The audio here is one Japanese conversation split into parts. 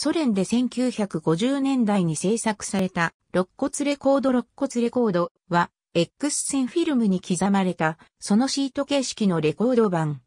ソ連で1950年代に制作された、肋骨レコード肋骨レコードは、X 線フィルムに刻まれた、そのシート形式のレコード版。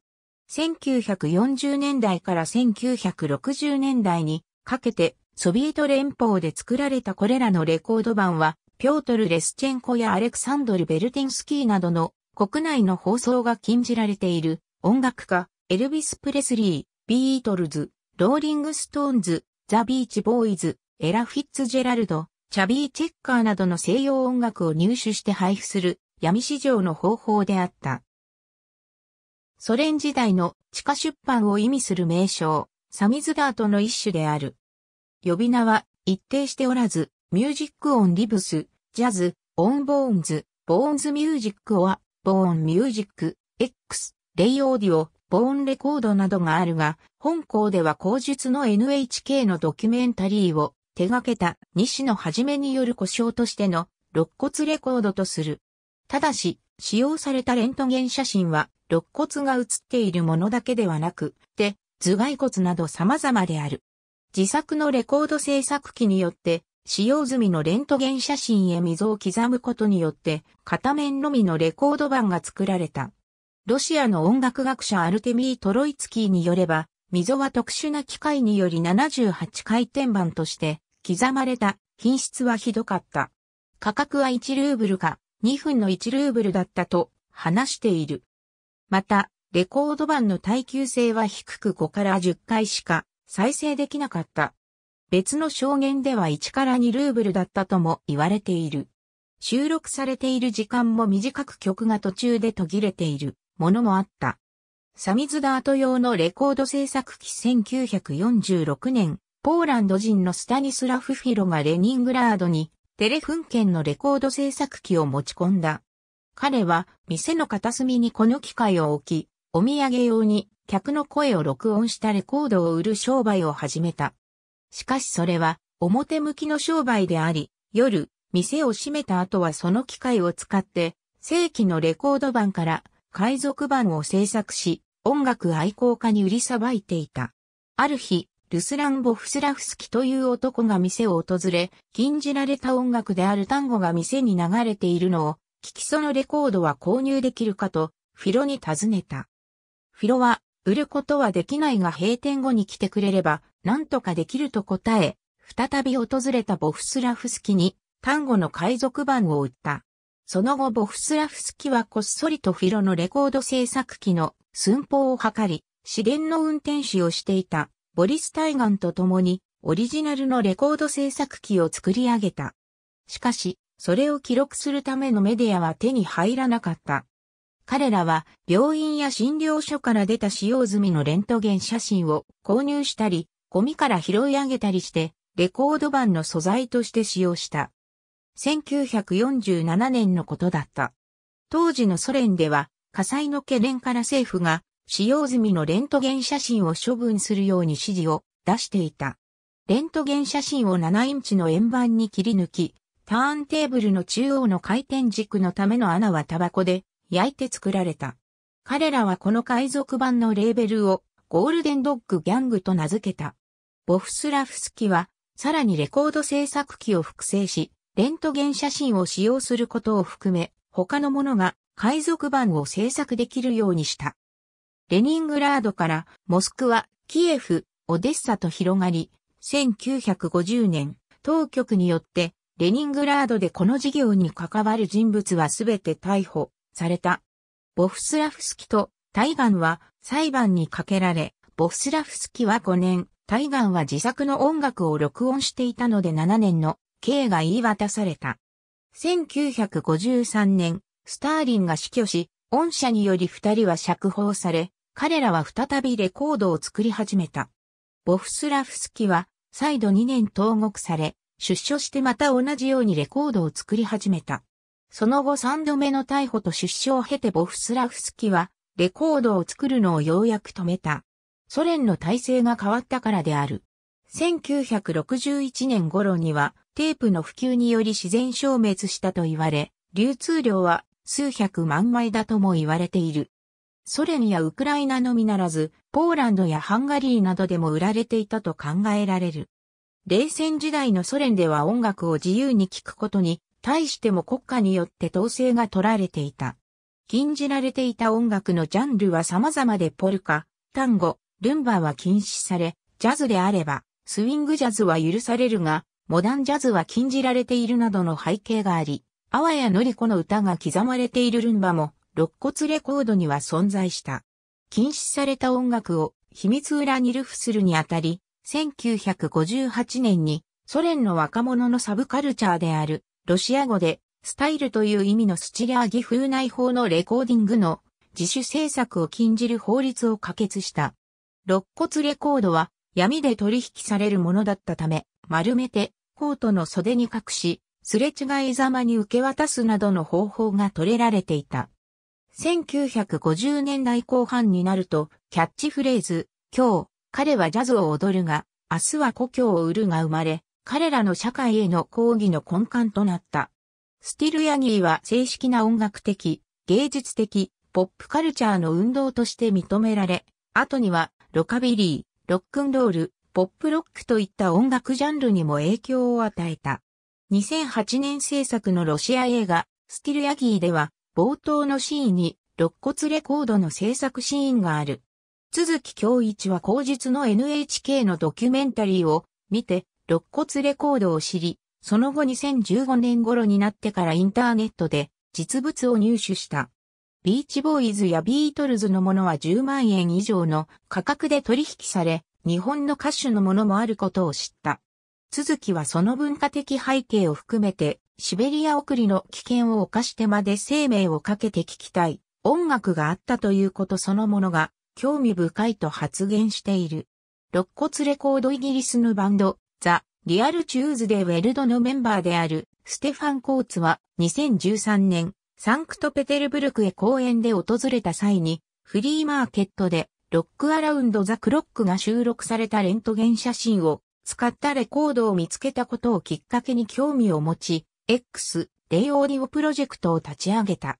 1940年代から1960年代にかけて、ソビエト連邦で作られたこれらのレコード版は、ピョートル・レスチェンコやアレクサンドル・ベルティンスキーなどの国内の放送が禁じられている音楽家、エルビス・プレスリー、ビートルズ、ローリング・ストーンズ、ザ・ビーチ・ボーイズ、エラ・フィッツジェラルド、チャビー・チェッカーなどの西洋音楽を入手して配布する闇市場の方法であった。ソ連時代の地下出版を意味する名称、サミズダートの一種である。呼び名は一定しておらず、ミュージック・オン・リブス、ジャズ、オン・ボーンズ、ボーンズ・ミュージック・オア、ボーン・ミュージック、X、レイ・オーディオ、ボーンレコードなどがあるが、本校では後述の NHK のドキュメンタリーを手掛けた西野はじめによる故障としての肋骨レコードとする。ただし、使用されたレントゲン写真は、肋骨が写っているものだけではなく、で、頭蓋骨など様々である。自作のレコード制作機によって、使用済みのレントゲン写真へ溝を刻むことによって、片面のみのレコード版が作られた。ロシアの音楽学者アルテミー・トロイツキーによれば、溝は特殊な機械により78回転板として刻まれた品質はひどかった。価格は1ルーブルが2分の1ルーブルだったと話している。また、レコード版の耐久性は低く5から10回しか再生できなかった。別の証言では1から2ルーブルだったとも言われている。収録されている時間も短く曲が途中で途切れている。ものもあった。サミズダート用のレコード制作機1946年、ポーランド人のスタニスラフ・フィロがレニングラードにテレフン券のレコード制作機を持ち込んだ。彼は店の片隅にこの機械を置き、お土産用に客の声を録音したレコードを売る商売を始めた。しかしそれは表向きの商売であり、夜、店を閉めた後はその機械を使って、正規のレコード版から海賊版を制作し、音楽愛好家に売りさばいていた。ある日、ルスラン・ボフスラフスキという男が店を訪れ、禁じられた音楽である単語が店に流れているのを、聞きそのレコードは購入できるかと、フィロに尋ねた。フィロは、売ることはできないが閉店後に来てくれれば、なんとかできると答え、再び訪れたボフスラフスキに、単語の海賊版を売った。その後ボフスラフスキはこっそりとフィロのレコード制作機の寸法を図り、試練の運転手をしていたボリス・タイガンと共にオリジナルのレコード制作機を作り上げた。しかし、それを記録するためのメディアは手に入らなかった。彼らは病院や診療所から出た使用済みのレントゲン写真を購入したり、ゴミから拾い上げたりして、レコード版の素材として使用した。1947年のことだった。当時のソ連では火災の懸念から政府が使用済みのレントゲン写真を処分するように指示を出していた。レントゲン写真を7インチの円盤に切り抜き、ターンテーブルの中央の回転軸のための穴はタバコで焼いて作られた。彼らはこの海賊版のレーベルをゴールデンドッグギャングと名付けた。ボフスラフスキはさらにレコード制作機を複製し、レントゲン写真を使用することを含め、他のものが海賊版を制作できるようにした。レニングラードからモスクワ、キエフ、オデッサと広がり、1950年、当局によってレニングラードでこの事業に関わる人物はすべて逮捕された。ボフスラフスキとタイガンは裁判にかけられ、ボフスラフスキは5年、タイガンは自作の音楽を録音していたので7年の刑が言い渡された。1953年、スターリンが死去し、恩赦により二人は釈放され、彼らは再びレコードを作り始めた。ボフスラフスキは、再度2年投獄され、出所してまた同じようにレコードを作り始めた。その後3度目の逮捕と出所を経てボフスラフスキは、レコードを作るのをようやく止めた。ソ連の体制が変わったからである。1961年頃には、テープの普及により自然消滅したと言われ、流通量は数百万枚だとも言われている。ソ連やウクライナのみならず、ポーランドやハンガリーなどでも売られていたと考えられる。冷戦時代のソ連では音楽を自由に聴くことに、対しても国家によって統制が取られていた。禁じられていた音楽のジャンルは様々でポルカ、単語、ルンバは禁止され、ジャズであれば、スウィングジャズは許されるが、モダンジャズは禁じられているなどの背景があり、阿波やのりこの歌が刻まれているルンバも、肋骨レコードには存在した。禁止された音楽を秘密裏にルフするにあたり、1958年にソ連の若者のサブカルチャーであるロシア語でスタイルという意味のスチリーギ風内法のレコーディングの自主制作を禁じる法律を可決した。肋骨レコードは闇で取引されるものだったため、丸めて、コートの袖に隠し、すれ違いざまに受け渡すなどの方法が取れられていた。1950年代後半になると、キャッチフレーズ、今日、彼はジャズを踊るが、明日は故郷を売るが生まれ、彼らの社会への抗議の根幹となった。スティル・ヤギーは正式な音楽的、芸術的、ポップカルチャーの運動として認められ、後には、ロカビリー、ロックンロール、ポップロックといった音楽ジャンルにも影響を与えた。2008年制作のロシア映画、スティルヤギーでは、冒頭のシーンに、肋骨レコードの制作シーンがある。鈴木京一は後日の NHK のドキュメンタリーを見て、肋骨レコードを知り、その後2015年頃になってからインターネットで実物を入手した。ビーチボーイズやビートルズのものは10万円以上の価格で取引され、日本の歌手のものもあることを知った。続きはその文化的背景を含めて、シベリア送りの危険を犯してまで生命をかけて聞きたい、音楽があったということそのものが、興味深いと発言している。肋骨レコードイギリスのバンド、ザ・リアル・チューズデ・ウェルドのメンバーである、ステファン・コーツは、2013年、サンクトペテルブルクへ公演で訪れた際に、フリーマーケットでロックアラウンドザクロックが収録されたレントゲン写真を使ったレコードを見つけたことをきっかけに興味を持ち、X、レイオーディオプロジェクトを立ち上げた。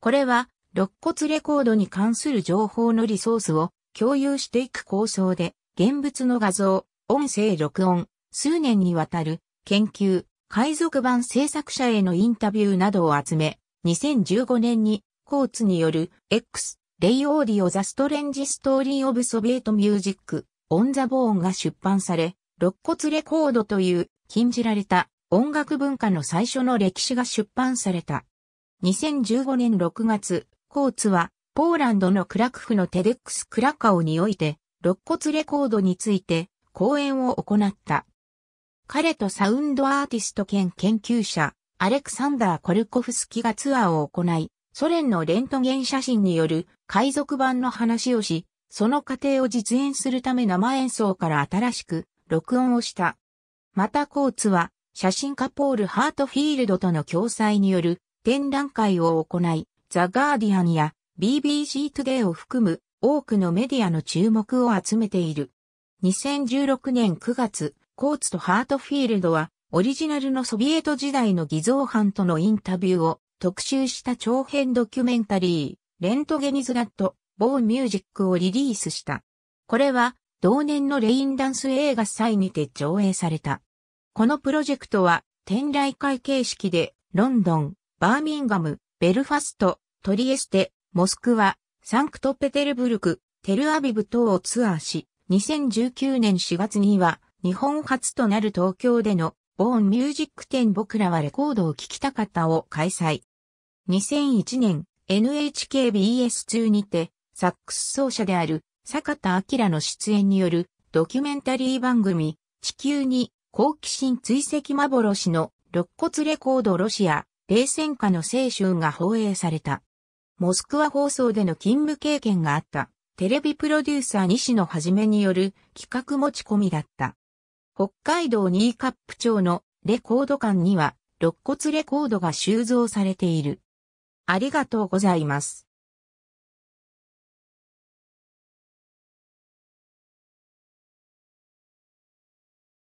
これは、肋骨レコードに関する情報のリソースを共有していく構想で、現物の画像、音声録音、数年にわたる研究、海賊版制作者へのインタビューなどを集め、2015年にコーツによる X レイ・オーディオ・ザ・ストレンジ・ストーリー・オブ・ソビエト・ミュージック、オン・ザ・ボーンが出版され、肋骨レコードという禁じられた音楽文化の最初の歴史が出版された。2015年6月、コーツは、ポーランドのクラクフのテデックスクラカオにおいて、肋骨レコードについて、講演を行った。彼とサウンドアーティスト兼研究者、アレクサンダー・コルコフスキがツアーを行い、ソ連のレントゲン写真による海賊版の話をし、その過程を実演するため生演奏から新しく録音をした。またコーツは写真家ポール・ハートフィールドとの共催による展覧会を行い、ザ・ガーディアンや BBC トゥデイを含む多くのメディアの注目を集めている。2016年9月、コーツとハートフィールドはオリジナルのソビエト時代の偽造犯とのインタビューを特集した長編ドキュメンタリー、レントゲニズ・ラット・ボーン・ミュージックをリリースした。これは、同年のレインダンス映画祭にて上映された。このプロジェクトは、展覧会形式で、ロンドン、バーミンガム、ベルファスト、トリエステ、モスクワ、サンクトペテルブルク、テルアビブ等をツアーし、2019年4月には、日本初となる東京での、ボーンミュージック展僕らはレコードを聴きたかったを開催。2001年 NHKBS2 にてサックス奏者である坂田明の出演によるドキュメンタリー番組地球に好奇心追跡幻の肋骨レコードロシア冷戦下の青春が放映された。モスクワ放送での勤務経験があったテレビプロデューサー西野はじめによる企画持ち込みだった。北海道ニーカップ町のレコード館には肋骨レコードが収蔵されている。ありがとうございます。